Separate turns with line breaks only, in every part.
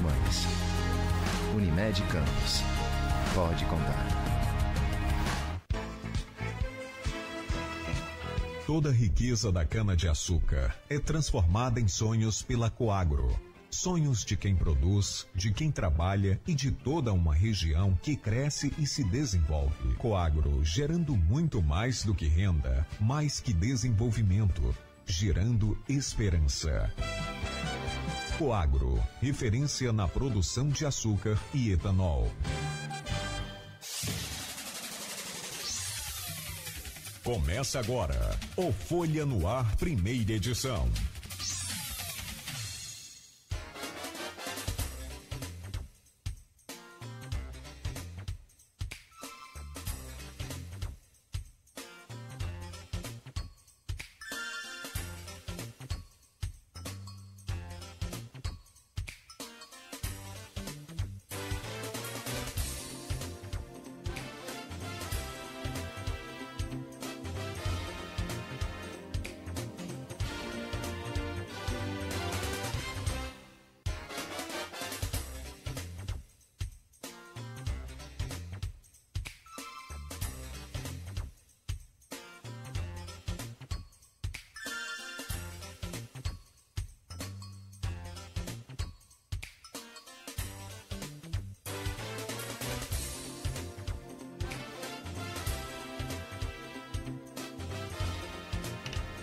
mães. Unimed Campos. Pode contar. Toda a riqueza da cana-de-açúcar é transformada em sonhos pela Coagro. Sonhos de quem produz, de quem trabalha e de toda uma região que cresce e se desenvolve. Coagro gerando muito mais do que renda, mais que desenvolvimento, gerando esperança. Coagro, referência na produção de açúcar e etanol. Começa agora o Folha no Ar, primeira edição.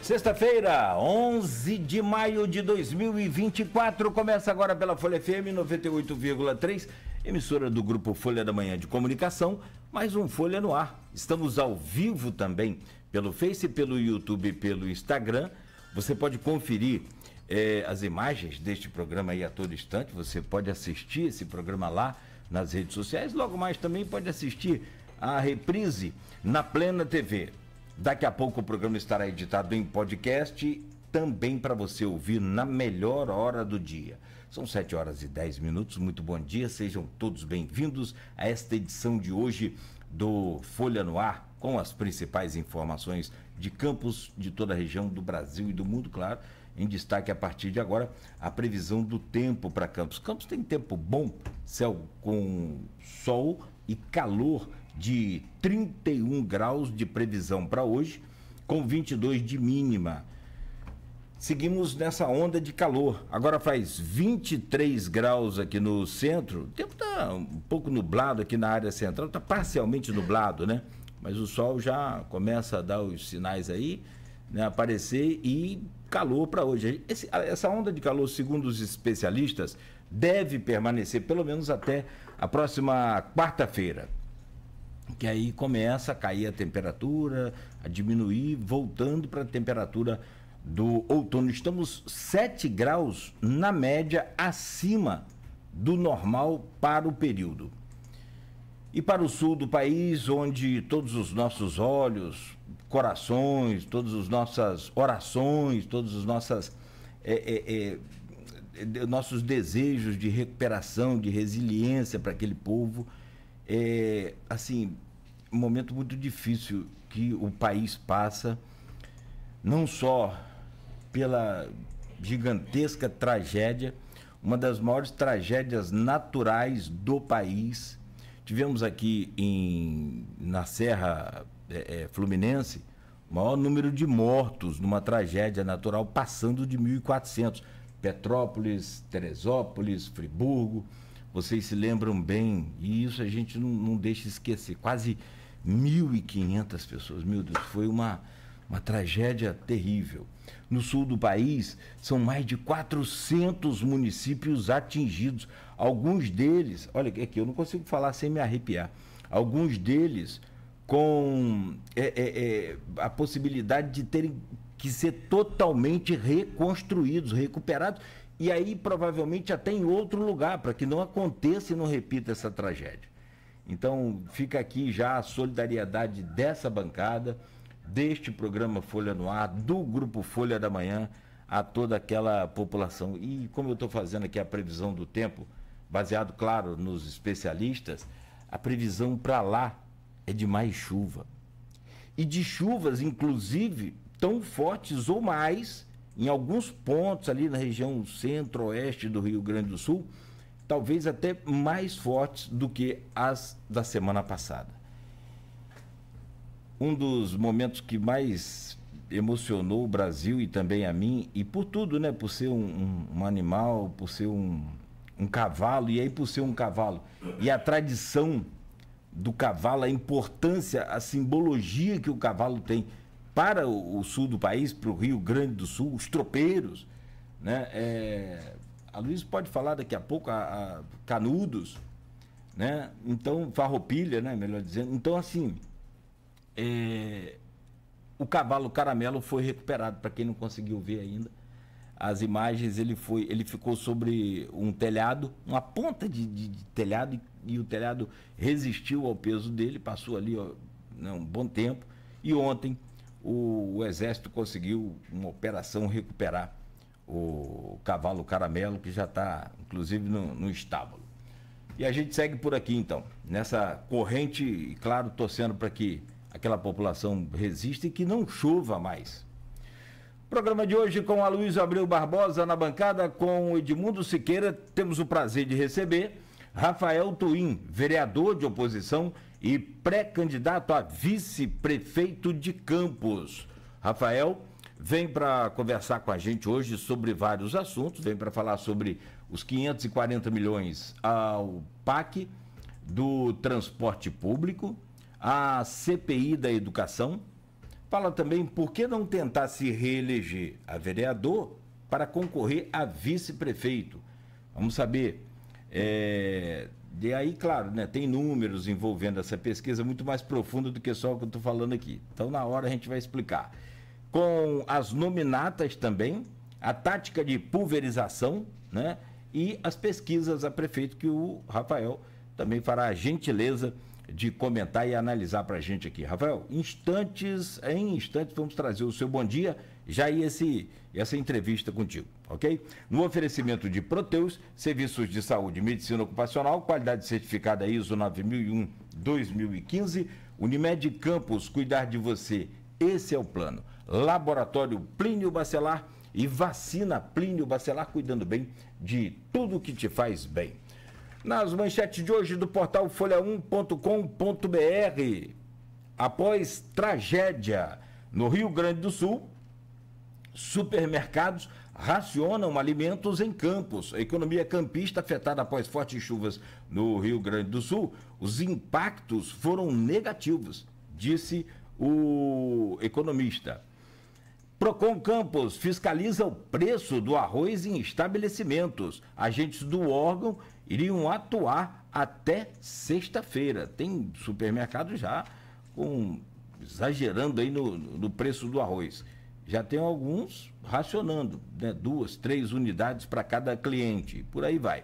Sexta-feira, 11 de maio de 2024, começa agora pela Folha FM 98,3, emissora do grupo Folha da Manhã de Comunicação, mais um Folha no Ar. Estamos ao vivo também pelo Face, pelo YouTube e pelo Instagram. Você pode conferir eh, as imagens deste programa aí a todo instante, você pode assistir esse programa lá nas redes sociais, logo mais também pode assistir a reprise na Plena TV. Daqui a pouco o programa estará editado em podcast, também para você ouvir na melhor hora do dia. São 7 horas e 10 minutos. Muito bom dia, sejam todos bem-vindos a esta edição de hoje do Folha no Ar, com as principais informações de campos de toda a região do Brasil e do mundo, claro. Em destaque a partir de agora, a previsão do tempo para Campos. Campos tem tempo bom, céu com sol e calor de 31 graus de previsão para hoje, com 22 de mínima. Seguimos nessa onda de calor. Agora faz 23 graus aqui no centro. O tempo está um pouco nublado aqui na área central, está parcialmente nublado, né? Mas o sol já começa a dar os sinais aí, né? aparecer e calor para hoje. Esse, essa onda de calor, segundo os especialistas, deve permanecer pelo menos até a próxima quarta-feira que aí começa a cair a temperatura, a diminuir, voltando para a temperatura do outono. Estamos 7 graus na média acima do normal para o período. E para o sul do país, onde todos os nossos olhos, corações, todas as nossas orações, todos os nossas, é, é, é, nossos desejos de recuperação, de resiliência para aquele povo é, assim, um momento muito difícil que o país passa, não só pela gigantesca tragédia, uma das maiores tragédias naturais do país. Tivemos aqui em, na Serra é, é, Fluminense o maior número de mortos numa tragédia natural, passando de 1.400. Petrópolis, Teresópolis, Friburgo vocês se lembram bem, e isso a gente não, não deixa esquecer. Quase 1.500 pessoas, meu Deus, foi uma, uma tragédia terrível. No sul do país, são mais de 400 municípios atingidos. Alguns deles, olha aqui, é eu não consigo falar sem me arrepiar. Alguns deles com é, é, é, a possibilidade de terem que ser totalmente reconstruídos, recuperados e aí provavelmente até em outro lugar, para que não aconteça e não repita essa tragédia. Então fica aqui já a solidariedade dessa bancada, deste programa Folha no Ar, do Grupo Folha da Manhã, a toda aquela população. E como eu estou fazendo aqui a previsão do tempo, baseado, claro, nos especialistas, a previsão para lá é de mais chuva. E de chuvas, inclusive, tão fortes ou mais em alguns pontos ali na região centro-oeste do Rio Grande do Sul, talvez até mais fortes do que as da semana passada. Um dos momentos que mais emocionou o Brasil e também a mim, e por tudo, né? Por ser um, um, um animal, por ser um, um cavalo, e aí por ser um cavalo. E a tradição do cavalo, a importância, a simbologia que o cavalo tem para o, sul do país, para o Rio Grande do Sul, os tropeiros. Né? É, a Luiz pode falar daqui a pouco, a, a Canudos, né? então, Farroupilha, né? melhor dizendo. Então, assim, é, o cavalo caramelo foi recuperado, para quem não conseguiu ver ainda as imagens, ele foi, ele ficou sobre um telhado, uma ponta de, de, de telhado, e, e, o telhado resistiu ao peso dele, passou ali ó, né, um bom tempo. E ontem o, o Exército conseguiu, uma operação, recuperar o cavalo caramelo, que já está, inclusive, no, no estábulo. E a gente segue por aqui, então, nessa corrente, e claro, torcendo para que aquela população resista e que não chova mais. Programa de hoje com a Luiz Abreu Barbosa na bancada, com Edmundo Siqueira, temos o prazer de receber Rafael Tuim, vereador de oposição e pré-candidato a vice-prefeito de Campos. Rafael vem para conversar com a gente hoje sobre vários assuntos, vem para falar sobre os 540 milhões ao PAC do transporte público, a CPI da educação. Fala também por que não tentar se reeleger a vereador para concorrer a vice-prefeito. Vamos saber é, e aí, claro, né, tem números envolvendo essa pesquisa muito mais profunda do que só o que eu estou falando aqui. Então, na hora a gente vai explicar. Com as nominatas também, a tática de pulverização, né? E as pesquisas a prefeito que o Rafael também fará a gentileza de comentar e analisar para a gente aqui. Rafael, instantes, em instantes vamos trazer o seu bom dia, já e esse, essa entrevista contigo ok? No oferecimento de Proteus, serviços de saúde, medicina ocupacional, qualidade certificada ISO 9001-2015, Unimed Campos, cuidar de você, esse é o plano. Laboratório Plínio Bacelar e vacina Plínio Bacelar, cuidando bem de tudo que te faz bem. Nas manchetes de hoje do portal folha1.com.br, após tragédia no Rio Grande do Sul, supermercados racionam alimentos em campos. A economia campista afetada após fortes chuvas no Rio Grande do Sul, os impactos foram negativos, disse o economista. Procon Campos fiscaliza o preço do arroz em estabelecimentos. Agentes do órgão iriam atuar até sexta-feira. Tem supermercado já com exagerando aí no, no preço do arroz. Já tem alguns racionando, né? duas, três unidades para cada cliente, por aí vai.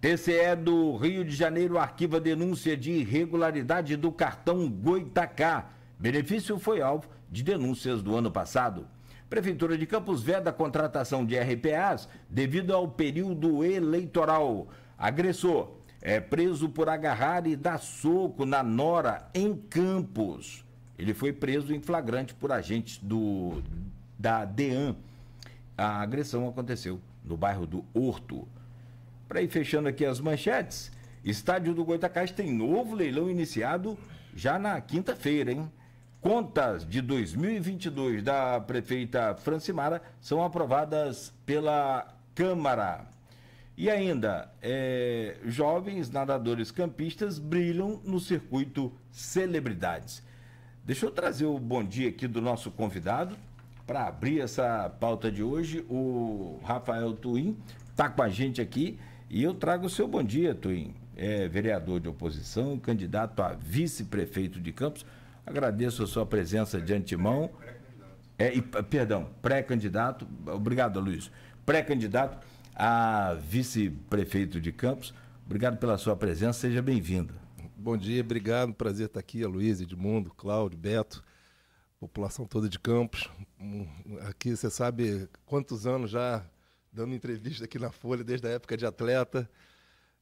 TCE do Rio de Janeiro arquiva denúncia de irregularidade do cartão Goitacá. Benefício foi alvo de denúncias do ano passado. Prefeitura de Campos veda a contratação de RPAs devido ao período eleitoral. Agressor é preso por agarrar e dar soco na nora em Campos. Ele foi preso em flagrante por agentes do, da DEAN. A agressão aconteceu no bairro do Horto. Para ir fechando aqui as manchetes, estádio do Goitacás tem novo leilão iniciado já na quinta-feira, hein? Contas de 2022 da prefeita Francimara são aprovadas pela Câmara. E ainda, é, jovens nadadores campistas brilham no circuito Celebridades. Deixa eu trazer o bom dia aqui do nosso convidado. Para abrir essa pauta de hoje, o Rafael Tuim está com a gente aqui e eu trago o seu bom dia, Tuim. É vereador de oposição, candidato a vice-prefeito de Campos. Agradeço a sua presença de antemão. É, e, perdão, pré-candidato. Obrigado, Luiz. Pré-candidato a vice-prefeito de Campos. Obrigado pela sua presença, seja bem-vindo. Bom dia, obrigado, prazer estar aqui, Luiz,
Edmundo, Cláudio, Beto, população toda de Campos. Aqui você sabe quantos anos já dando entrevista aqui na Folha, desde a época de atleta.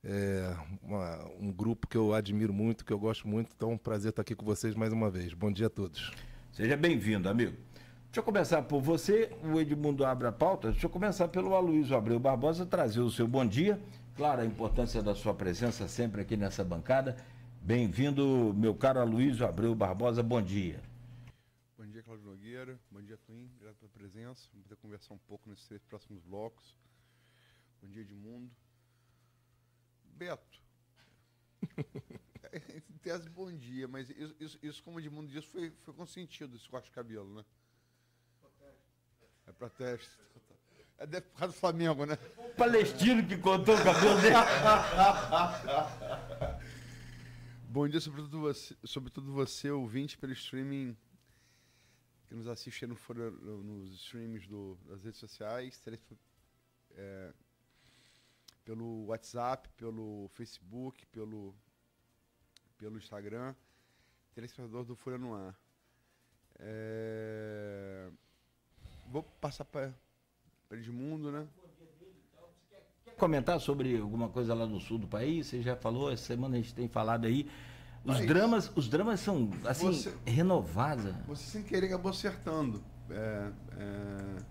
É uma, um grupo que eu admiro muito, que eu gosto muito, então é um prazer estar aqui com
vocês mais uma vez. Bom dia a todos. Seja bem-vindo, amigo. Deixa eu começar por você, o Edmundo abre a pauta. Deixa eu começar pelo Aloysio Abreu Barbosa, trazer o seu bom dia. Claro, a importância da sua presença sempre aqui nessa bancada Bem-vindo, meu caro Aloysio Abreu Barbosa, bom dia.
Bom dia, Cláudio Nogueira. Bom dia, Twin. Obrigado pela presença. Vamos poder conversar um pouco nesses três próximos blocos. Bom dia, Edmundo. Beto. É, em tese, bom dia, mas isso, isso, isso como Edmundo disse, foi, foi consentido, esse corte de cabelo, né? É para teste. É por é, causa do Flamengo, né? O palestino que cortou o cabelo dele. Bom dia, sobretudo você, sobretudo você ouvinte pelo streaming que nos assiste no, nos streams do, das redes sociais, é, pelo WhatsApp, pelo Facebook, pelo, pelo Instagram, telespectador do Folha no Ar. É, vou passar para Edmundo, né?
comentar sobre alguma coisa lá no sul do país? Você já falou, essa semana a gente tem falado aí. Os, dramas, os dramas são, assim, você, renovados. Né?
Você sem querer acabou acertando. É, é,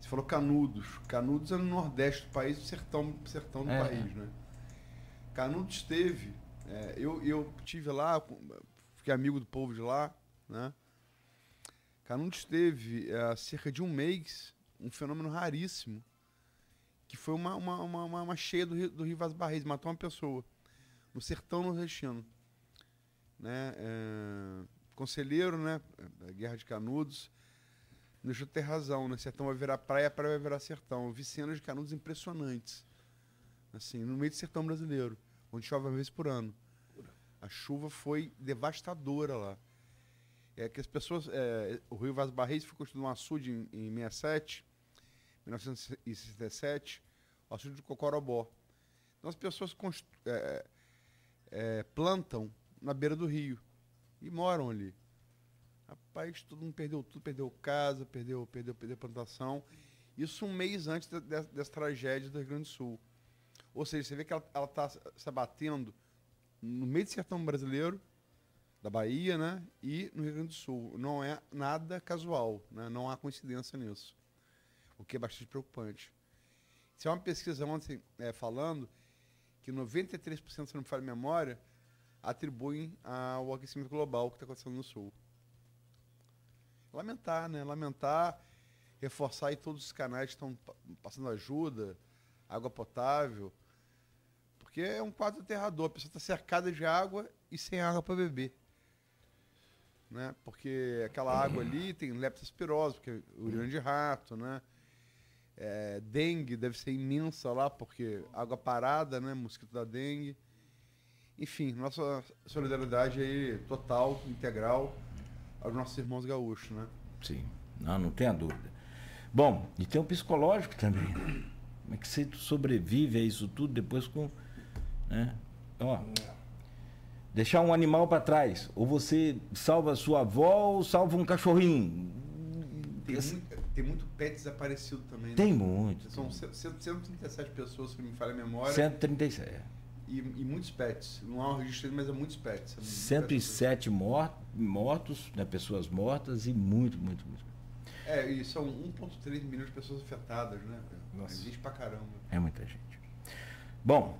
você falou Canudos. Canudos é no nordeste do país, sertão, sertão do é. país, né? Canudos teve. É, eu, eu tive lá, fiquei amigo do povo de lá, né? Canudos teve é, há cerca de um mês um fenômeno raríssimo que foi uma, uma, uma, uma cheia do Rio, do Rio Vaz Barreis, matou uma pessoa no sertão nordestino. Né? É, conselheiro, né? Guerra de Canudos. Não deixou ter razão, né? Sertão vai virar praia, praia vai virar sertão. Eu vi cenas de canudos impressionantes. Assim, no meio do sertão brasileiro, onde chove uma vez por ano. A chuva foi devastadora lá. É que as pessoas. É, o Rio Vaz Barreis ficou construído um açude em, em 67 1967, o açude de Cocorobó. Então as pessoas é, é, plantam na beira do rio e moram ali. Rapaz, todo mundo perdeu tudo, perdeu casa, perdeu, perdeu, perdeu plantação. Isso um mês antes de, de, dessa tragédia do Rio Grande do Sul. Ou seja, você vê que ela está se abatendo no meio do sertão brasileiro, da Bahia, né? E no Rio Grande do Sul. Não é nada casual, né? não há coincidência nisso o que é bastante preocupante. Isso é uma pesquisa ontem é, falando que 93%, se não me falha a memória, atribuem ao aquecimento global que está acontecendo no Sul. Lamentar, né? Lamentar, reforçar aí todos os canais que estão passando ajuda, água potável, porque é um quadro aterrador. A pessoa está cercada de água e sem água para beber. Né? Porque aquela água ali tem leptospirose, porque é urina de rato, né? É, dengue deve ser imensa lá, porque água parada, né? Mosquito da dengue. Enfim, nossa solidariedade aí total, integral aos nossos irmãos gaúchos, né?
Sim, não, não tenha dúvida. Bom, e tem o psicológico também. Como é que você sobrevive a isso tudo depois com. Né? Ó, deixar um animal para trás. Ou você salva a sua avó ou salva um cachorrinho.
Tem, tem muito pet desaparecido também. Né? Tem né? muito. São tem. 137 pessoas, se não me falha a memória. 137. É. E, e muitos pets. Não há um registro, mas é muitos pets. É
107 pets. Mortos, mortos, né, pessoas mortas e muito, muito, muito.
É, e são 1,3 milhões de pessoas afetadas, né? Nossa. É Existe pra caramba.
É muita gente. Bom,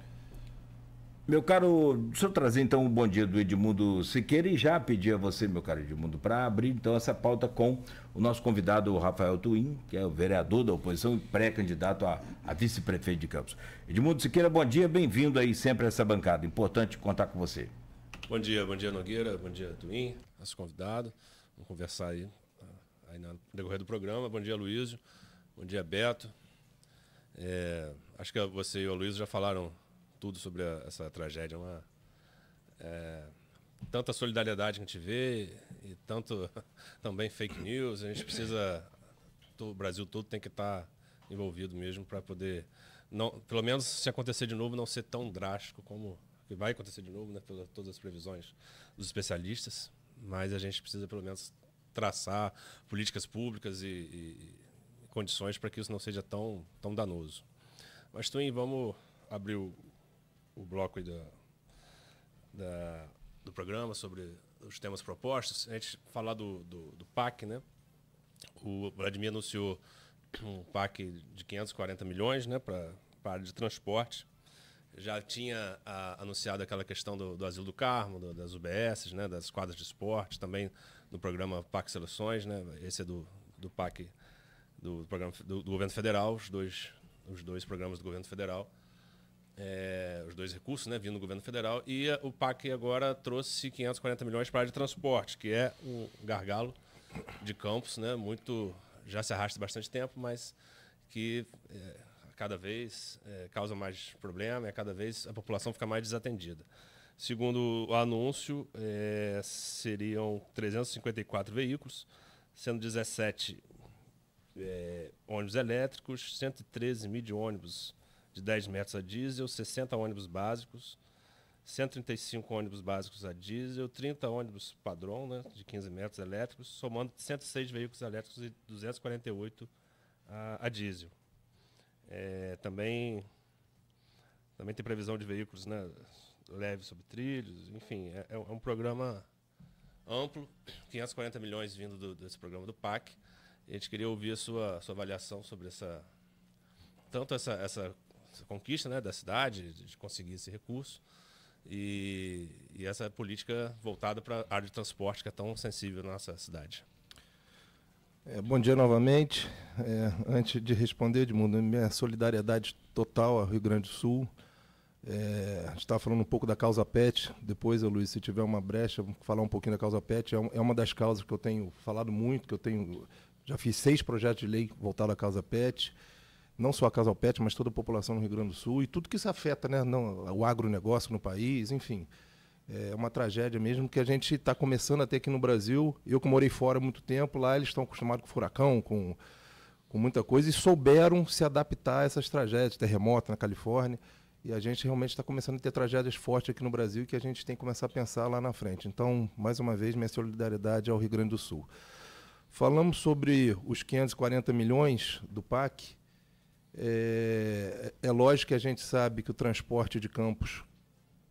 meu caro, deixa eu trazer então o bom dia do Edmundo Siqueira e já pedir a você, meu caro Edmundo, para abrir então essa pauta com o nosso convidado Rafael Tuim, que é o vereador da oposição e pré-candidato a, a vice-prefeito de Campos. Edmundo Siqueira, bom dia, bem-vindo aí sempre a essa bancada. Importante contar com você.
Bom dia, bom dia Nogueira, bom dia Tuim, nosso convidado. Vamos conversar aí, tá? aí no decorrer do programa. Bom dia Luísio, bom dia Beto. É, acho que você e o Luísio já falaram tudo sobre a, essa tragédia. É uma, é, tanta solidariedade que a gente vê e tanto também fake news. A gente precisa. o Brasil todo tem que estar tá envolvido mesmo para poder. Não, pelo menos se acontecer de novo, não ser tão drástico como que vai acontecer de novo, né, pelas todas as previsões dos especialistas, mas a gente precisa pelo menos traçar políticas públicas e, e, e condições para que isso não seja tão, tão danoso. Mas, Twin, vamos abrir o o bloco da, do programa sobre os temas propostos. A gente falar do, do, do PAC, né? O Vladimir anunciou um PAC de 540 milhões né, para a área de transporte. Já tinha a, anunciado aquela questão do, do asilo do Carmo, do, das UBS, né, das quadras de esporte, também no programa PAC Seleções, né, esse é do, do PAC do, programa, do, do governo federal, os dois, os dois programas do governo federal é, os dois recursos, né, vindo do governo federal, e o PAC agora trouxe 540 milhões para a área de transporte, que é um gargalo de campos, né, muito já se arrasta bastante tempo, mas que é, cada vez é, causa mais problema e cada vez a população fica mais desatendida. Segundo o anúncio, é, seriam 354 veículos, sendo 17 é, ônibus elétricos, 113 mil de ônibus de 10 metros a diesel, 60 ônibus básicos, 135 ônibus básicos a diesel, 30 ônibus padrão né, de 15 metros elétricos, somando 106 veículos elétricos e 248 a, a diesel. É, também, também tem previsão de veículos né, leves sobre trilhos, enfim, é, é um é programa amplo, 540 milhões vindo do, desse programa do PAC. A gente queria ouvir a sua, sua avaliação sobre essa tanto essa, essa conquista né, da cidade, de conseguir esse recurso. E, e essa política voltada para a área de transporte que é tão sensível na nossa cidade.
É, bom dia novamente. É, antes de responder, Edmundo, minha solidariedade total ao Rio Grande do Sul. É, a gente estava tá falando um pouco da causa PET. Depois, Luiz, se tiver uma brecha, vamos falar um pouquinho da causa PET. É, um, é, uma das causas que eu tenho falado muito, que eu tenho. Já fiz seis projetos de lei voltados à causa PET não só a Casal Pet, mas toda a população no Rio Grande do Sul e tudo que isso afeta, né? Não, o agronegócio no país, enfim. É uma tragédia mesmo que a gente está começando a ter aqui no Brasil. Eu que morei fora há muito tempo, lá eles estão acostumados com furacão, com, com muita coisa, e souberam se adaptar a essas tragédias, terremoto na Califórnia. E a gente realmente está começando a ter tragédias fortes aqui no Brasil que a gente tem que começar a pensar lá na frente. Então, mais uma vez, minha solidariedade ao Rio Grande do Sul. Falamos sobre os 540 milhões do PAC. É, é lógico que a gente sabe que o transporte de campos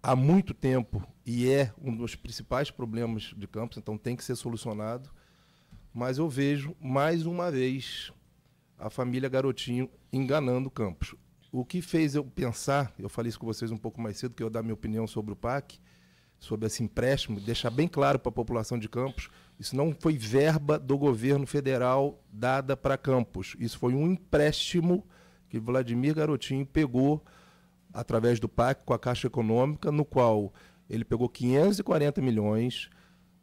há muito tempo e é um dos principais problemas de campos, então tem que ser solucionado. Mas eu vejo mais uma vez a família Garotinho enganando Campos. O que fez eu pensar, eu falei isso com vocês um pouco mais cedo, que eu dar minha opinião sobre o PAC, sobre esse empréstimo, deixar bem claro para a população de Campos, isso não foi verba do governo federal dada para Campos, isso foi um empréstimo que Vladimir Garotinho pegou através do PAC com a Caixa Econômica, no qual ele pegou 540 milhões,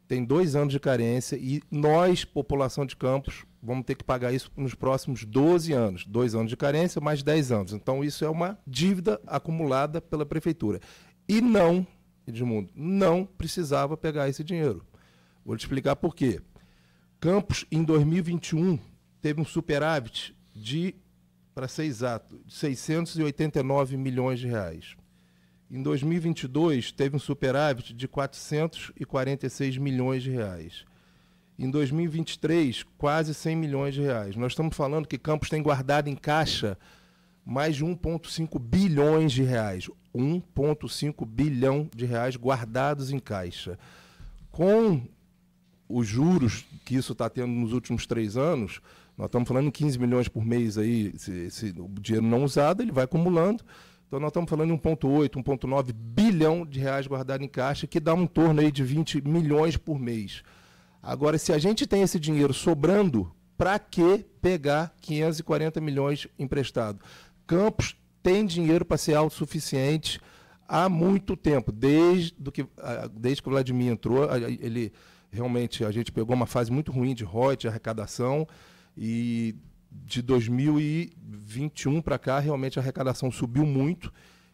tem dois anos de carência e nós, população de Campos, vamos ter que pagar isso nos próximos 12 anos. Dois anos de carência, mais 10 anos. Então, isso é uma dívida acumulada pela prefeitura. E não, Edmundo, não precisava pegar esse dinheiro. Vou te explicar por quê. Campos, em 2021, teve um superávit de para ser exato, 689 milhões de reais. Em 2022, teve um superávit de 446 milhões de reais. Em 2023, quase 100 milhões de reais. Nós estamos falando que Campos tem guardado em caixa mais de 1,5 bilhões de reais. 1,5 bilhão de reais guardados em caixa. Com os juros que isso está tendo nos últimos três anos, nós estamos falando em 15 milhões por mês aí, esse, o dinheiro não usado, ele vai acumulando. Então nós estamos falando em 1,8, 1,9 bilhão de reais guardado em caixa, que dá um torno aí de 20 milhões por mês. Agora, se a gente tem esse dinheiro sobrando, para que pegar 540 milhões emprestado? Campos tem dinheiro para ser autossuficiente há muito tempo, desde, do que, ah, desde que o Vladimir entrou, ele realmente a gente pegou uma fase muito ruim de royalties, de arrecadação, e de 2021 para cá, realmente a arrecadação subiu muito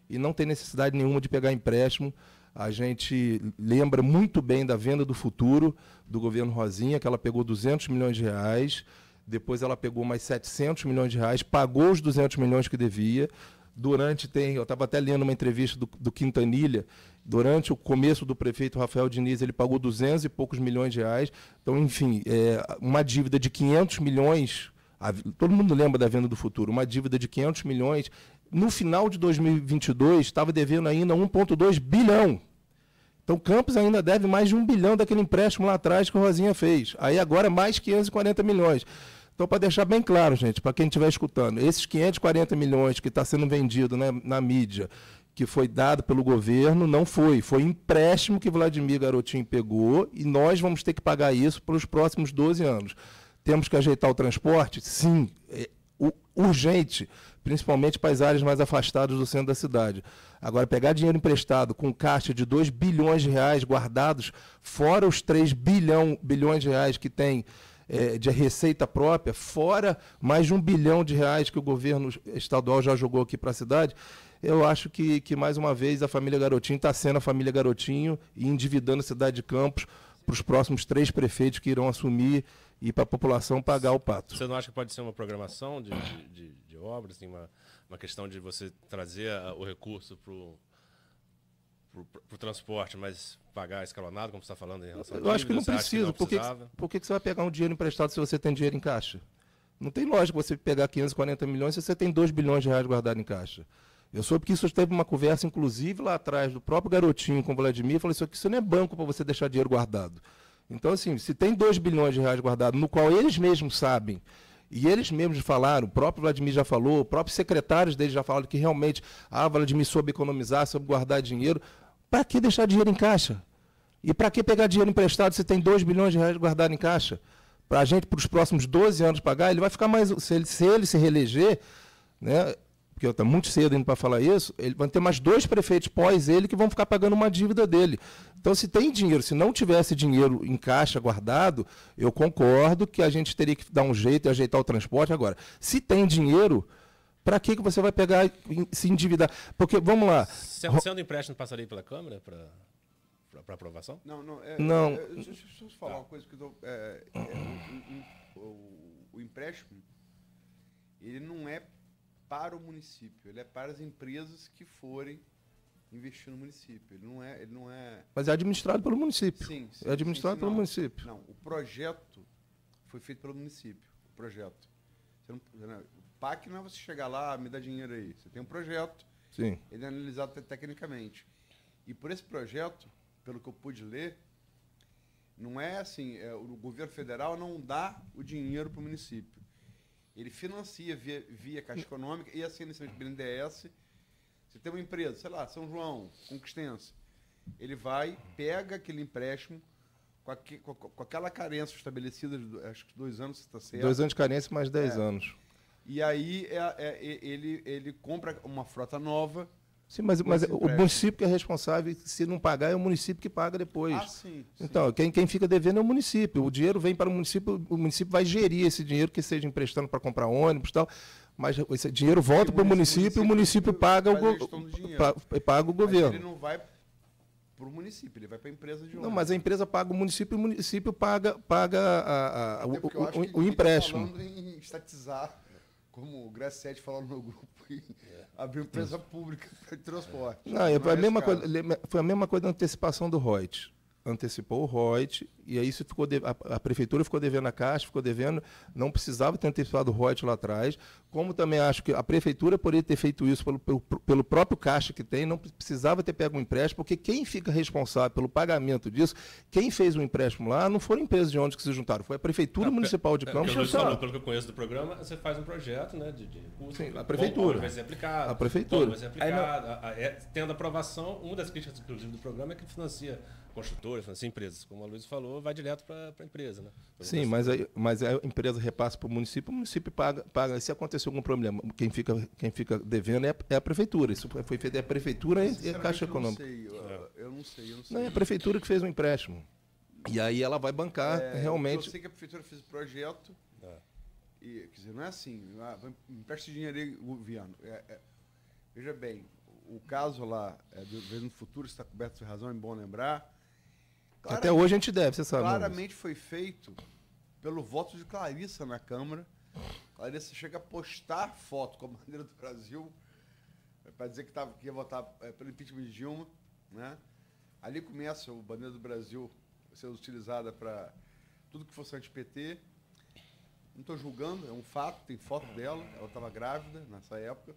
e não tem necessidade nenhuma de pegar empréstimo. A gente lembra muito bem da venda do futuro do governo Rosinha, que ela pegou 200 milhões de reais, depois ela pegou mais 700 milhões de reais, pagou os 200 milhões que devia. Durante tem, eu estava até lendo uma entrevista do, do Quintanilha, Durante o começo do prefeito Rafael Diniz, ele pagou 200 e poucos milhões de reais. Então, enfim, é, uma dívida de 500 milhões, a, todo mundo lembra da venda do futuro, uma dívida de 500 milhões, no final de 2022 estava devendo ainda 1,2 bilhão. Então, Campos ainda deve mais de um bilhão daquele empréstimo lá atrás que o Rosinha fez. Aí agora mais 540 milhões. Então, para deixar bem claro, gente, para quem estiver escutando, esses 540 milhões que está sendo vendido né, na mídia, que foi dado pelo governo, não foi. Foi empréstimo que Vladimir Garotinho pegou e nós vamos ter que pagar isso para os próximos 12 anos. Temos que ajeitar o transporte? Sim, é urgente, principalmente para as áreas mais afastadas do centro da cidade. Agora, pegar dinheiro emprestado com caixa de 2 bilhões de reais guardados, fora os 3 bilhão, bilhões de reais que tem é, de receita própria, fora mais de um bilhão de reais que o governo estadual já jogou aqui para a cidade, eu acho que, que mais uma vez a família Garotinho está sendo a família Garotinho e endividando a cidade de Campos para os próximos três prefeitos que irão assumir e para a população pagar o pato.
Você não acha que pode ser uma programação de, de, de obras, assim, uma, uma questão de você trazer a, o recurso para o transporte, mas pagar escalonado, como você está falando em relação Eu acho que não precisa. Que não por, que,
por que, que você vai pegar um dinheiro emprestado se você tem dinheiro em caixa? Não tem lógica você pegar 540 milhões se você tem 2 bilhões de reais guardado em caixa. Eu soube que isso teve uma conversa, inclusive, lá atrás, do próprio garotinho com o Vladimir, falou assim, isso não é banco para você deixar dinheiro guardado. Então, assim, se tem 2 bilhões de reais guardados, no qual eles mesmos sabem, e eles mesmos falaram, o próprio Vladimir já falou, os próprios secretários deles já falaram que realmente, ah, Vladimir soube economizar, soube guardar dinheiro. Para que deixar dinheiro em caixa? E para que pegar dinheiro emprestado se tem 2 bilhões de reais guardado em caixa? Para a gente, para os próximos 12 anos pagar, ele vai ficar mais. Se ele se, ele se reeleger, né, porque está muito cedo ainda para falar isso, ele vai ter mais dois prefeitos pós ele que vão ficar pagando uma dívida dele. Então, se tem dinheiro, se não tivesse dinheiro em caixa guardado, eu concordo que a gente teria que dar um jeito e ajeitar o transporte. Agora, se tem dinheiro, para que, que você vai pegar e se endividar? Porque, vamos lá. Se a
opção do empréstimo passaria pela Câmara para para aprovação? Não, não. É, não. É, deixa eu
falar tá. uma coisa que eu é, é, o, o, o empréstimo ele não é para o município, ele é para as empresas que forem investir no município. Ele não é, ele não é. Mas é administrado pelo município. Sim, é sim é administrado sim, sim, pelo não. município. Não, o projeto foi feito pelo município. O projeto. Você não, o PAC não é você chegar lá, ah, me dá dinheiro aí. Você tem um projeto. Sim. Ele é analisado tecnicamente. E por esse projeto, pelo que eu pude ler, não é assim, é, o governo federal não dá o dinheiro para o município. Ele financia via, via Caixa Econômica e assina esse BNDES. Você tem uma empresa, sei lá, São João, Conquistense. Ele vai, pega aquele empréstimo com, com, com aquela carência estabelecida, de, acho que dois anos, está certo. Dois anos de carência
mais dez é. anos.
E aí é, é, ele, ele compra uma frota nova
Sim, mas, mas o município que é responsável, se não pagar, é o município que paga depois. Ah, sim, então, Quem, quem fica devendo é o município. O dinheiro vem para o município, o município vai gerir esse dinheiro, que seja emprestando para comprar ônibus e tal. Mas esse dinheiro volta para o município, e o município paga o, go paga o governo. Mas ele não
vai para o município, ele vai para a empresa de ônibus. Não, mas a
empresa paga o município e o município paga, paga a, a, a, é o, o, o, o empréstimo.
estatizar como o Gracete falou no meu grupo, é. abriu empresa pública de transporte. Não, Não a é mesma coisa,
foi a mesma coisa da antecipação do Reut antecipou o ROIT, e aí isso ficou de... a, a, prefeitura ficou devendo a Caixa, ficou devendo, não precisava ter antecipado o ROIT lá atrás, como também acho que a prefeitura poderia ter feito isso pelo, pelo, pelo, próprio Caixa que tem, não precisava ter pego um empréstimo, porque quem fica responsável pelo pagamento disso, quem fez o empréstimo lá, não foram empresas de onde que se juntaram, foi a Prefeitura ah, Municipal de é, Campos. É, falou, pelo
que eu conheço do programa, você faz um projeto né, de, de recursos, Sim, a Prefeitura. Bom, vai ser aplicado. A Prefeitura. Bom, vai ser aplicado. Aí, não... a, a, é, tendo aprovação, uma das críticas, inclusive, do programa é que financia construtor consultoras, empresas. Como a Luiz falou, vai direto para a empresa. Né? Sim, mas a,
mas a empresa repassa para o município, o município paga, paga. Se acontecer algum problema, quem fica, quem fica devendo é, é a prefeitura. Isso foi feito é a prefeitura mas, e a Caixa Econômica. Eu não, sei, eu, é. eu não sei, eu não sei. Não, é a prefeitura que fez o um empréstimo. E aí ela vai bancar é, realmente. Eu
sei que a prefeitura fez o projeto. É. E, quer dizer, não é assim, ah, empresta dinheiro aí, governo. É, é, veja bem, o caso lá é, do Governo Futuro está coberto de razão, é bom lembrar.
Até hoje a gente deve, você sabe. Claramente
foi feito pelo voto de Clarissa na Câmara. Clarissa chega a postar foto com a bandeira do Brasil é, para dizer que, tava, que ia votar é, pelo impeachment de Dilma. Né? Ali começa o bandeira do Brasil sendo utilizada para tudo que fosse anti-PT. Não estou julgando, é um fato, tem foto dela, ela estava grávida nessa época.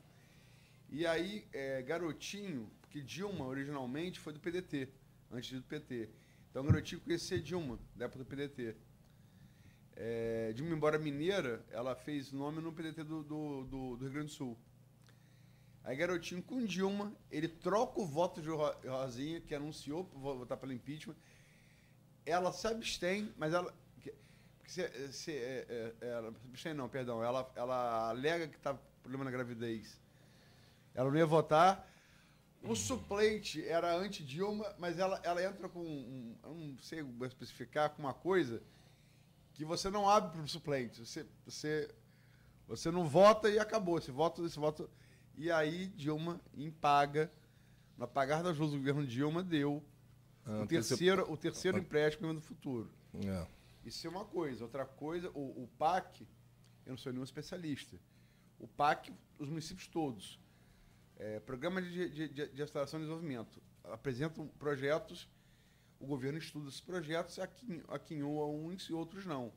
E aí, é, Garotinho, porque Dilma originalmente foi do PDT, antes do PT. Então, Garotinho conhecia Dilma, da época do PDT. É, Dilma, embora mineira, ela fez nome no PDT do, do, do, do Rio Grande do Sul. Aí Garotinho com Dilma, ele troca o voto de Rosinha, que anunciou votar pelo impeachment. Ela se abstém, mas ela. Se, se, é, é, é, ela se abstém, não, perdão. Ela, ela alega que está problema na gravidez. Ela não ia votar, o suplente era anti-Dilma, mas ela, ela entra com. Um, eu não sei especificar, com uma coisa que você não abre para o suplente. Você, você, você não vota e acabou. Você vota, você vota. E aí Dilma impaga. No apagar das luzes do governo Dilma deu ah, o terceiro, o terceiro empréstimo do futuro. É. Isso é uma coisa. Outra coisa, o, o PAC, eu não sou nenhum especialista. O PAC, os municípios todos é, programa de, de, de, de aceleração e desenvolvimento. Apresentam projetos, o governo estuda esses projetos, aquinhoa uns e outros não.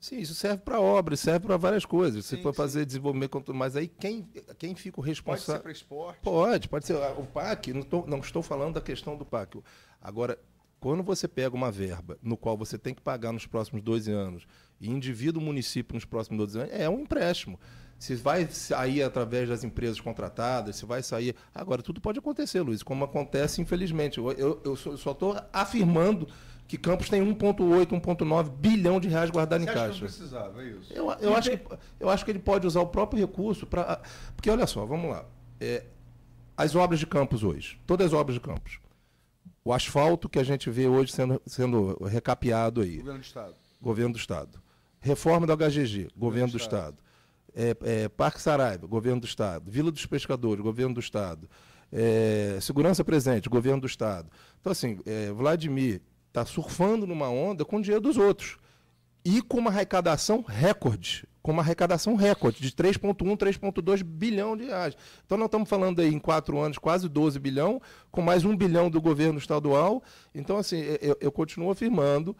Sim, isso serve para obras, serve para várias coisas. Se for sim. fazer desenvolvimento, mas aí quem, quem fica o responsável. Pode ser para esporte? Pode, pode ser. O PAC, não, tô, não estou falando da questão do PAC. Agora, quando você pega uma verba no qual você tem que pagar nos próximos 12 anos e indivíduo o município nos próximos 12 anos, é um empréstimo se vai sair através das empresas contratadas, se vai sair. Agora, tudo pode acontecer, Luiz, como acontece, infelizmente. Eu, eu, eu só estou afirmando que Campos tem 1,8, 1,9 bilhão de reais guardado Você em caixa. que não
precisava, é isso? Eu, eu acho que,
eu acho que ele pode usar o próprio recurso para. Porque, olha só, vamos lá. É, as obras de Campos hoje, todas as obras de Campos. O asfalto que a gente vê hoje sendo, sendo recapeado aí. Governo do Estado. Governo do Estado. Reforma do HGG, governo, governo do Estado. Estado é, é, Parque Saraiva, governo do Estado, Vila dos Pescadores, governo do Estado, é, Segurança Presente, governo do Estado. Então, assim, é, Vladimir está surfando numa onda com o dinheiro dos outros. E com uma arrecadação recorde, com uma arrecadação recorde de 3,1, 3,2 bilhão de reais. Então, nós estamos falando aí em quatro anos quase 12 bilhão, com mais um bilhão do governo estadual. Então, assim, eu, é, é, eu continuo afirmando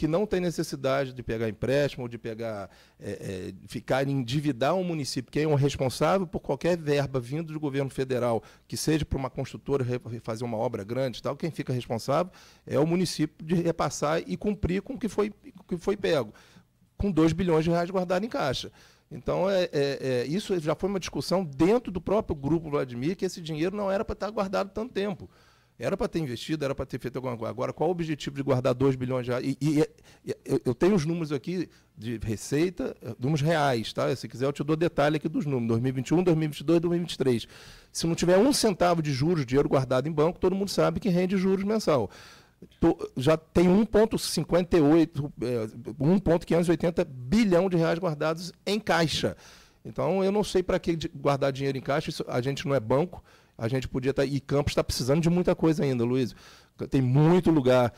que não tem necessidade de pegar empréstimo ou de pegar, é, é, ficar em endividar um município, que é um responsável por qualquer verba vindo do governo federal, que seja para uma construtora fazer uma obra grande tal, quem fica responsável é o município de repassar e cumprir com o que foi, que foi pego, com 2 bilhões de reais guardado em caixa. Então, é, é, é, isso já foi uma discussão dentro do próprio grupo Vladimir, que esse dinheiro não era para estar guardado tanto tempo. Era para ter investido, era para ter feito alguma coisa. Agora, qual o objetivo de guardar 2 bilhões de reais? E, e, e, eu tenho os números aqui de receita, eh, números reais, tá? Se quiser, eu te dou detalhe aqui dos números: 2021, 2022, 2023. Se não tiver um centavo de juros, dinheiro guardado em banco, todo mundo sabe que rende juros mensal. Tô, já tem 1,58, eh, bilhão de reais guardados em caixa. Então, eu não sei para que guardar dinheiro em caixa, isso, a gente não é banco a gente podia estar. Tá, e Campos está precisando de muita coisa ainda, Luiz. Tem muito lugar.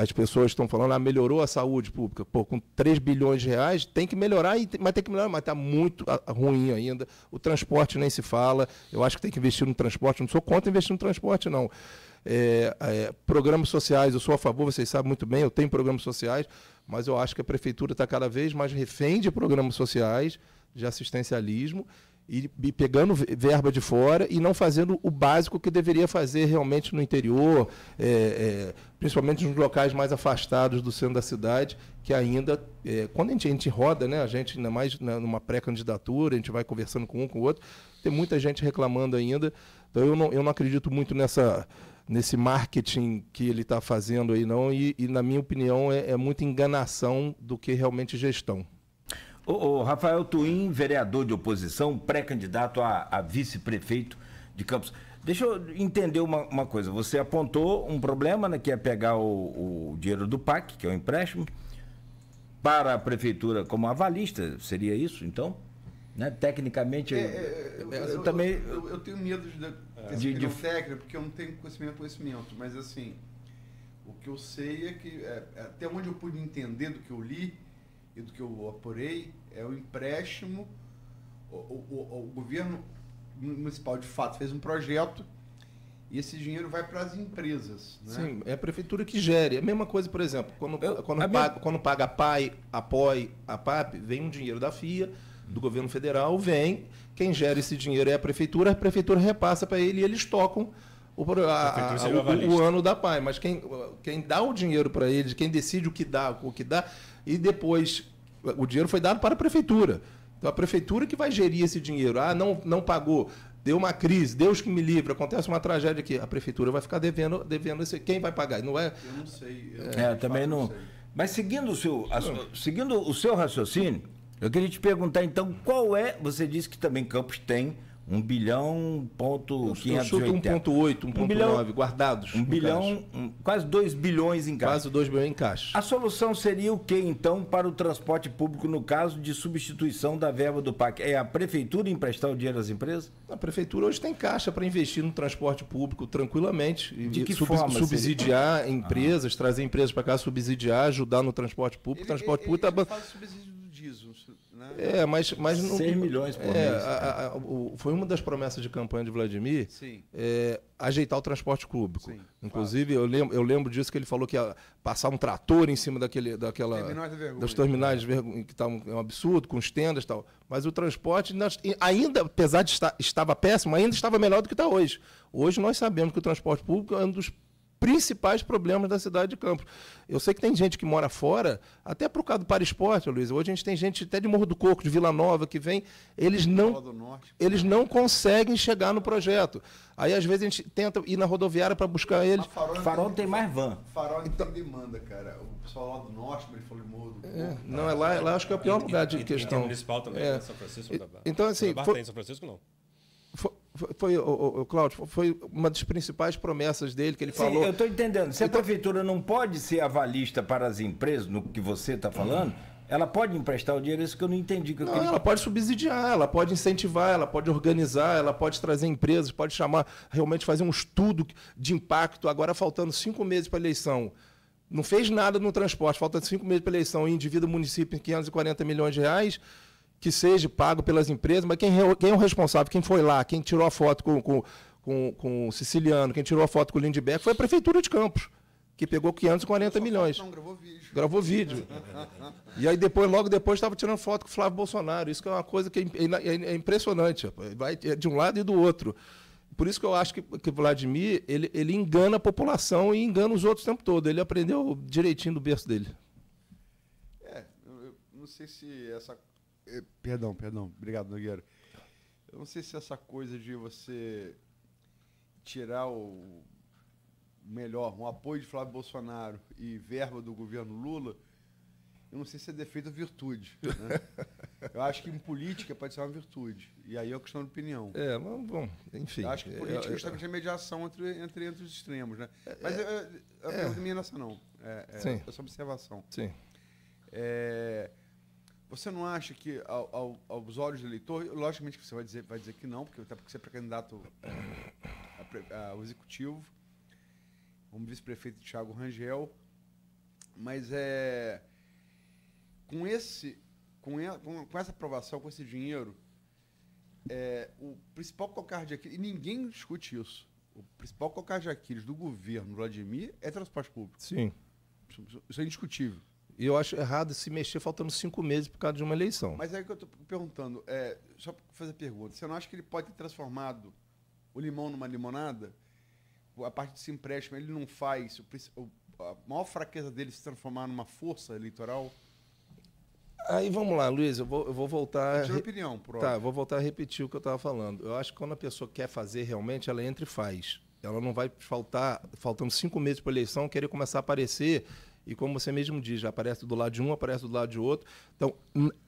As pessoas estão falando, ah, melhorou a saúde pública. Pô, com 3 bilhões de reais, tem que melhorar, mas tem que melhorar, mas está muito ruim ainda. O transporte nem se fala. Eu acho que tem que investir no transporte. Não sou contra investir no transporte, não. É, é, programas sociais, eu sou a favor, vocês sabem muito bem, eu tenho programas sociais, mas eu acho que a prefeitura está cada vez mais refém de programas sociais, de assistencialismo, e, e, pegando verba de fora e não fazendo o básico que deveria fazer realmente no interior, é, é, principalmente nos locais mais afastados do centro da cidade, que ainda, é, quando a gente, a gente, roda, né, a gente ainda mais numa pré-candidatura, a gente vai conversando com um, com o outro, tem muita gente reclamando ainda. Então eu não, eu não acredito muito nessa nesse marketing que ele está fazendo aí não e, e, na minha opinião é, é muita enganação do que realmente gestão
o, o Rafael Tuim, vereador de oposição, pré-candidato a, a vice-prefeito de Campos. Deixa eu entender uma, uma, coisa. Você apontou um problema, né, que é pegar o, o dinheiro do PAC, que é o um empréstimo, para a prefeitura como avalista. Seria isso, então? Né? Tecnicamente, é, é, é eu, eu, eu, também...
Eu, tenho medo de, de, é. de, técnica, porque eu não tenho conhecimento conhecimento. Mas, assim, o que eu sei é que, é, até onde eu pude entender do que eu li, e do que eu apurei, é o empréstimo. O, o, o governo municipal, de fato, fez um projeto e esse dinheiro vai para as empresas. Né? Sim,
é a prefeitura que gere. É a mesma coisa, por exemplo, quando, eu, quando, paga, minha... quando paga a PAI, a POI, a PAP, vem um dinheiro da FIA, do governo federal, vem. Quem gera esse dinheiro é a prefeitura, a prefeitura repassa para ele e eles tocam o, a, a, o, o, ano da PAI, mas quem, quem dá o dinheiro para eles, quem decide o que dá, o que dá, e depois o dinheiro foi dado para a prefeitura. Então a prefeitura que vai gerir esse dinheiro. Ah, não, não pagou, deu uma crise, Deus que me livre, acontece uma tragédia aqui. A prefeitura vai
ficar devendo, devendo esse. Quem vai pagar? Não é. Eu
não sei. Eu é, também não.
mas seguindo o, seu, a, hum. seguindo o seu raciocínio, eu queria te perguntar então qual é. Você disse que também Campos tem 1 bilhão ponto 580. 1.8, 1.9 guardados. 1 bilhão, quase 2 bilhões em caixa. Quase 2 bilhões em caixa. A solução seria o que então para o transporte público no caso de substituição da verba do PAC? É a prefeitura emprestar o dinheiro às empresas? A prefeitura hoje tem caixa para investir no transporte público tranquilamente.
De que sub, forma? Subsidiar seria? Ah. empresas, ah. trazer empresas para cá, subsidiar, ajudar no transporte público. Ele, transporte ele, público ele tá... faz subsídio é, mas, mas não. 100 milhões por é, mês. A, a, o, foi uma das promessas de campanha de Vladimir é, ajeitar o transporte público. Sim, Inclusive, eu, lembro, eu lembro disso que ele falou que ia passar um trator em cima daquele, daquela, dos terminais que estavam um, é um absurdo, com estendas e tal. Mas o transporte, ainda, apesar de estar estava péssimo, ainda estava melhor do que está hoje. Hoje nós sabemos que o transporte público é um dos principais problemas da cidade de Campos. Eu sei que tem gente que mora fora, até por causa do para esporte, Luiz. Hoje a gente tem gente até de Morro do Coco, de Vila Nova, que vem. Eles não, eles não conseguem chegar no projeto. Aí, às vezes, a gente tenta ir na rodoviária para buscar eles. Farol, é farol tem, tem, mais van.
Farol então, tem demanda, cara. O pessoal lá do norte, ele falou Morro do é,
Coco. É, não, é lá, lá acho que é o pior e, lugar de e, questão. E, municipal também, é. Né? São Francisco. E, tá então, assim. Foi... Tem, São Francisco não foi o, Cláudio, foi uma das principais promessas
dele que ele Sim, falou. Eu estou entendendo. Se então... a prefeitura não pode ser avalista para as empresas, no que você está falando, ela pode emprestar o dinheiro, isso que eu não entendi. Que não, queria... Ela pode subsidiar, ela pode
incentivar, ela pode organizar, ela pode trazer empresas, pode chamar, realmente fazer um estudo de impacto. Agora faltando cinco meses para a eleição. Não fez nada no transporte, falta cinco meses para a eleição e endivida o município em 540 milhões de reais que seja pago pelas empresas, mas quem, é quem é o responsável, quem foi lá, quem tirou a foto com, com, com, com o Siciliano, quem tirou a foto com o Lindbergh? foi a Prefeitura de Campos, que pegou 540 milhões. Não, gravou vídeo. Gravou vídeo. e aí depois, logo depois, estava tirando foto com o Flávio Bolsonaro. Isso que é uma coisa que é, é, é, é impressionante. Vai é de um lado e do outro. Por isso que eu acho que, que Vladimir ele, ele engana a população e engana os outros o tempo todo. Ele aprendeu direitinho do berço dele.
É, eu, eu não sei se essa eh,
perdão, perdão. Obrigado, Nogueira.
Eu não sei se essa coisa de você tirar o melhor, um apoio de Flávio Bolsonaro e verba do governo Lula, eu não sei se é defeito ou virtude. Né? eu acho que em política pode ser uma virtude. E aí é uma questão de opinião. É, mas, bom, enfim. Eu acho que é, política é, é, justamente é, é mediação entre, entre, entre os extremos. Né? É, mas é, eh, eh, a pergunta minha não é essa, não. É, Sim. é só observação. Sim. É, você não acha que, ao, ao, aos olhos do eleitor, logicamente que você vai dizer, vai dizer que não, porque até porque você é pré-candidato ao executivo, como vice-prefeito Tiago Rangel, mas é com esse com, com, essa aprovação, com esse dinheiro, é, o principal cocar de Aquiles, e ninguém discute isso, o principal cocar de Aquiles
do governo Vladimir é transporte público. Sim. Isso, isso é indiscutível. E eu acho errado se mexer faltando cinco meses por causa de uma eleição.
Mas é que eu estou perguntando, é, só para fazer a pergunta, você não acha que ele pode ter transformado o limão numa limonada? A parte desse empréstimo ele não faz. O, a maior fraqueza dele se transformar numa força eleitoral?
Aí vamos lá, Luiz, eu vou, eu vou voltar. A... opinião, por Tá, vou voltar a repetir o que eu estava falando. Eu acho que quando a pessoa quer fazer realmente, ela entra e faz. Ela não vai faltar, faltando cinco meses para a eleição, querer começar a aparecer e como você mesmo diz, aparece do lado de um, aparece do lado de outro. Então,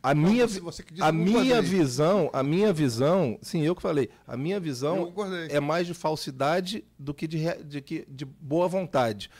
a então, minha, você, você a minha visão, a minha visão, sim, eu que falei, a minha visão é mais de falsidade do que de, de, de, de boa vontade.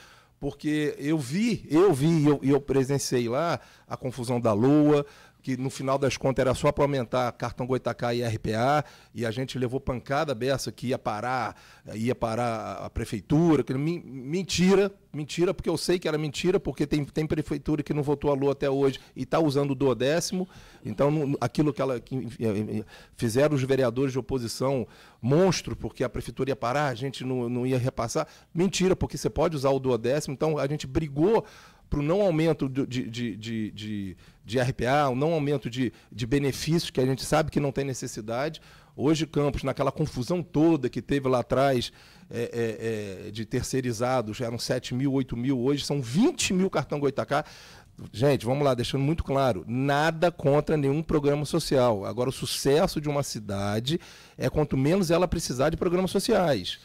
Porque eu vi, eu vi e eu, eu presenciei lá a confusão da lua, que no final das contas era só para aumentar cartão Goitacá e RPA, e a gente levou pancada beça que ia parar, ia parar a prefeitura, que mentira, mentira, porque eu sei que era mentira, porque tem, tem prefeitura que não votou a lua até hoje e está usando o duodécimo, então aquilo que, ela, que eh, eh, eh, fizeram os vereadores de oposição, monstro, porque a prefeitura ia parar, a gente não, não ia repassar, mentira, porque você pode usar o duodécimo, então a gente brigou para o não aumento de, de, de, de, de RPA, o não aumento de, de benefícios, que a gente sabe que não tem necessidade. Hoje, Campos, naquela confusão toda que teve lá atrás é, é, é, de terceirizados, eram 7 mil, 8 mil, hoje são 20 mil cartão Goitacá. Gente, vamos lá, deixando muito claro, nada contra nenhum programa social. Agora, o sucesso de uma cidade é quanto menos ela precisar de programas sociais.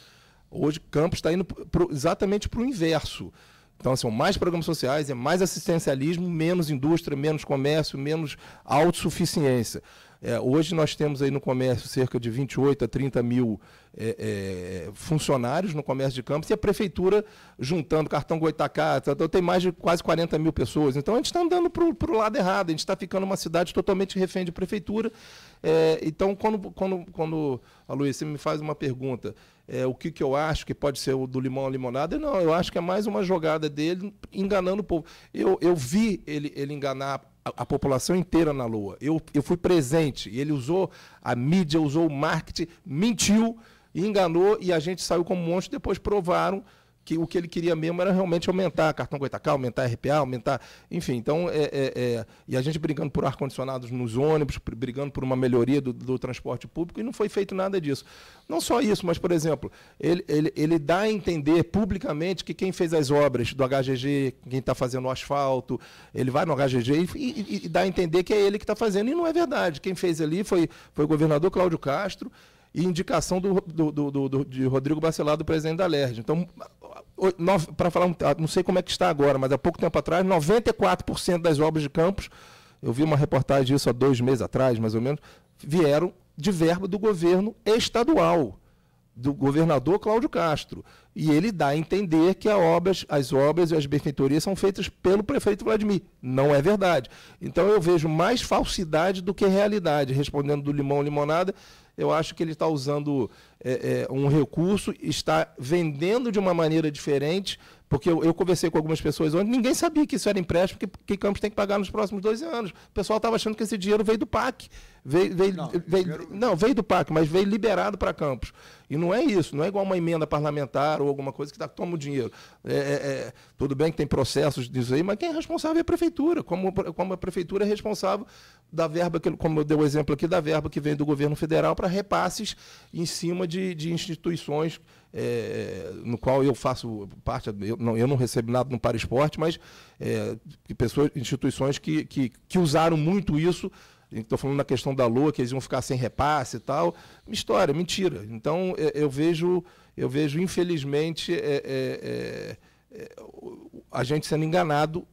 Hoje, Campos está indo pro, exatamente para o inverso. Então, são assim, mais programas sociais, é mais assistencialismo, menos indústria, menos comércio, menos autossuficiência. É, hoje nós temos aí no comércio cerca de 28 a 30 mil é, é, funcionários no comércio de campos e a prefeitura juntando cartão Goitacá, tá, tá, tem mais de quase 40 mil pessoas. Então a gente está andando para o lado errado, a gente está ficando uma cidade totalmente refém de prefeitura. É, então, quando, quando, quando a Luiz, você me faz uma pergunta, é, o que, que eu acho que pode ser o do limão à limonada. Não, eu acho que é mais uma jogada dele enganando o povo. Eu, eu vi ele, ele enganar a, a população inteira na Lua. Eu, eu fui presente. Ele usou a mídia, usou o marketing, mentiu, enganou e a gente saiu como um monte. Depois provaram que o que ele queria mesmo era realmente aumentar cartão Goitacá, aumentar RPA, aumentar. Enfim, então, é, é, é e a gente brigando por ar-condicionados nos ônibus, brigando por uma melhoria do, do, transporte público, e não foi feito nada disso. Não só isso, mas, por exemplo, ele, ele, ele dá a entender publicamente que quem fez as obras do HGG, quem está fazendo o asfalto, ele vai no HGG e, e, e dá a entender que é ele que está fazendo, e não é verdade. Quem fez ali foi, foi o governador Cláudio Castro e indicação do, do, do, do de Rodrigo Bacelar, do presidente da LERJ. Então, para falar, ah, não sei como é que está agora, mas há pouco tempo atrás, 94% das obras de campos, eu vi uma reportagem disso há dois meses atrás, mais ou menos, vieram de verba do governo estadual, do governador Cláudio Castro. E ele dá a entender que obras, as obras e as benfeitorias são feitas pelo prefeito Vladimir. Não é verdade. Então eu vejo mais falsidade do que realidade, respondendo do limão limonada eu acho que ele está usando é, é, um recurso, está vendendo de uma maneira diferente, porque eu, eu, conversei com algumas pessoas ontem, ninguém sabia que isso era empréstimo que, que Campos tem que pagar nos próximos 12 anos. O pessoal estava achando que esse dinheiro veio do PAC veio, veio, não, veio, quero... não, veio do PAC, mas veio liberado para Campos. E não é isso, não é igual uma emenda parlamentar ou alguma coisa que dá, toma o dinheiro. É, é, é, tudo bem que tem processos disso aí, mas quem é responsável é a prefeitura, como, como a prefeitura é responsável da verba, que, como eu dei o exemplo aqui, da verba que vem do governo federal para repasses em cima de, de instituições é, no qual eu faço parte, eu não, eu não recebo nada no Para Esporte, mas é, pessoas, instituições que, que, que usaram muito isso Estou tá falando na questão da lua, que eles iam ficar sem repasse e tal. História, mentira. Então, é, eu vejo, eu vejo infelizmente, é, é, é, é, a gente sendo enganado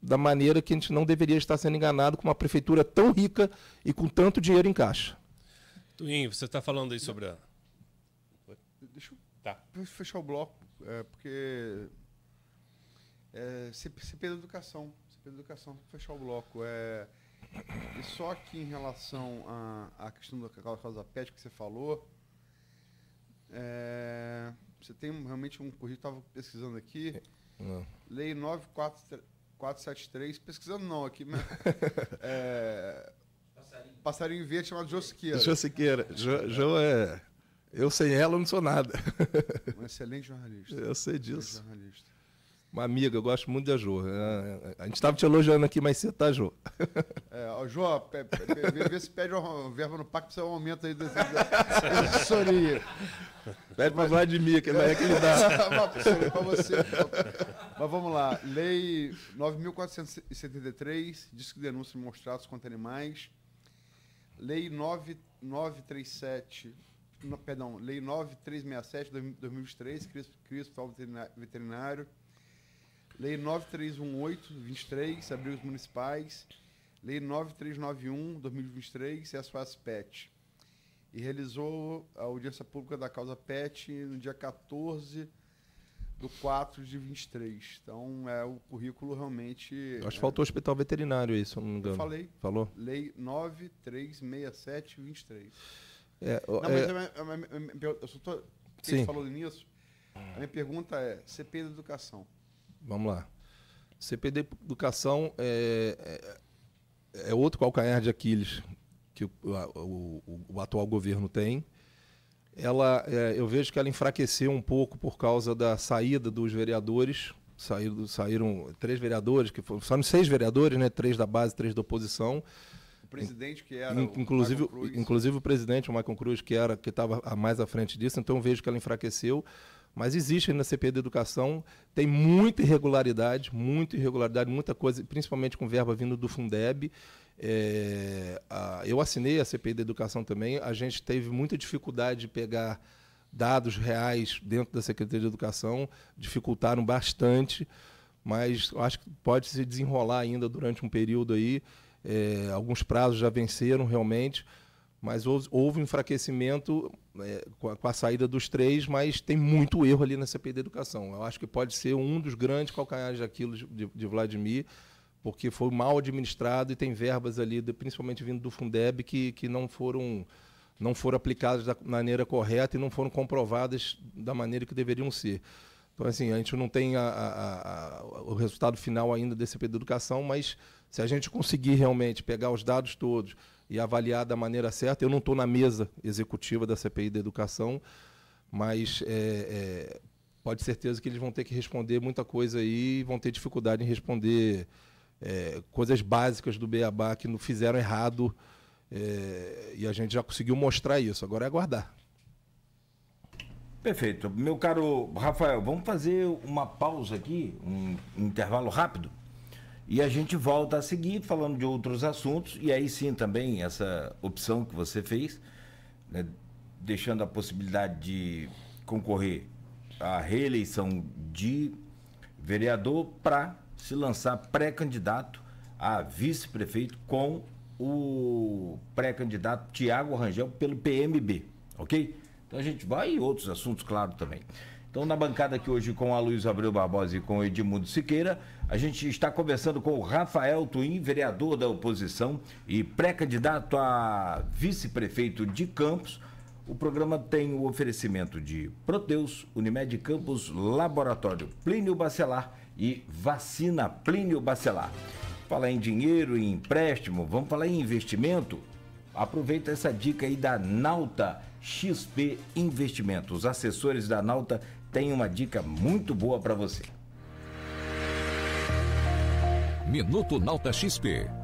da maneira que a gente não deveria estar sendo enganado com uma prefeitura tão rica e com tanto dinheiro em caixa.
Tuinho, você está falando aí sobre a. Deixa eu tá. fechar o bloco,
porque. É, CP da educação. CP da educação, fechar o bloco. É, é e só aqui em relação à, à questão da causa pet que você falou, é, você tem realmente um currículo, estava pesquisando aqui, é, não. lei 9473, pesquisando não aqui, mas, é, passarinho. passarinho verde chamado Josiqueira. Josiqueira, jo,
jo é... Eu sem ela não sou nada. Um excelente
jornalista. Eu sei disso.
Um uma amiga, eu gosto muito da Jo. É, é, a gente estava te elogiando aqui mais cedo, tá, Jo?
É, Jo, vê se pede um verba no PAC pacto, precisa um aumento aí da assessoria. Pede para Vladimir, que ele vai equilibrar. uma assessoria para você. Então. Mas vamos lá. Lei 9.473 diz que denuncia mostrados contra animais. Lei 9.937 perdão, Lei 9367 de 2003, Cristo o Hospital Veterinário. Lei 9318-23, abrigos municipais. Lei 9391-2023, SOS PET. E realizou a audiência pública da causa PET no dia 14 do 4 de 23. Então, é o currículo realmente. Acho que é... faltou o hospital
veterinário aí, se eu não me engano. Eu falei. Falou?
Lei 9367-23.
É, não, mas é... eu,
eu, eu, eu só estou. Porque Sim. falou nisso. A minha pergunta é: CPI da Educação
Vamos lá. CPD Educação é, é, é outro calcanhar de Aquiles que o, o, o atual governo tem. Ela, é, eu vejo que ela enfraqueceu um pouco por causa da saída dos vereadores. Saíram, saíram três vereadores, que foram, foram seis vereadores, né? três da base, três da oposição. O presidente que era. Inclusive o, inclusive o presidente, o Michael Cruz, que era que estava mais à frente disso, então vejo que ela enfraqueceu. Mas existe na CPI da Educação, tem muita irregularidade, muita irregularidade, muita coisa, principalmente com verba vindo do Fundeb. É, a, eu assinei a CPI da Educação também, a gente teve muita dificuldade de pegar dados reais dentro da Secretaria de Educação, dificultaram bastante, mas acho que pode se desenrolar ainda durante um período aí. É, alguns prazos já venceram realmente, mas houve, houve enfraquecimento é, com, a, com, a, saída dos três, mas tem muito erro ali na CPI da educação. Eu acho que pode ser um dos grandes calcanhares daquilo de, de Vladimir, porque foi mal administrado e tem verbas ali, de, principalmente vindo do Fundeb, que, que não foram não foram aplicadas da maneira correta e não foram comprovadas da maneira que deveriam ser. Então, assim, a gente não tem a, a, a, o resultado final ainda desse CPI da educação, mas se a gente conseguir realmente pegar os dados todos, e avaliar da maneira certa. Eu não estou na mesa executiva da CPI da educação, mas é, é, pode certeza que eles vão ter que responder muita coisa aí e vão ter dificuldade em responder é, coisas básicas do Beabá que não fizeram errado é, e a gente já conseguiu mostrar
isso. Agora é aguardar. Perfeito. Meu caro Rafael, vamos fazer uma pausa aqui, um intervalo rápido? E a gente volta a seguir falando de outros assuntos, e aí sim também essa opção que você fez, né, deixando a possibilidade de concorrer à reeleição de vereador para se lançar pré-candidato a vice-prefeito com o pré-candidato Tiago Rangel pelo PMB, ok? Então a gente vai e outros assuntos, claro, também. Então, na bancada aqui hoje com a Luiz Abreu Barbosa e com o Edmundo Siqueira, a gente está conversando com o Rafael Twin, vereador da oposição e pré-candidato a vice-prefeito de Campos. O programa tem o oferecimento de Proteus, Unimed Campos, Laboratório Plínio Bacelar e Vacina Plínio Bacelar. Falar em dinheiro, em empréstimo, vamos falar em investimento? Aproveita essa dica aí da Nauta XP Investimentos. Os assessores da Nauta tem uma dica muito boa para você. Minuto Nauta XP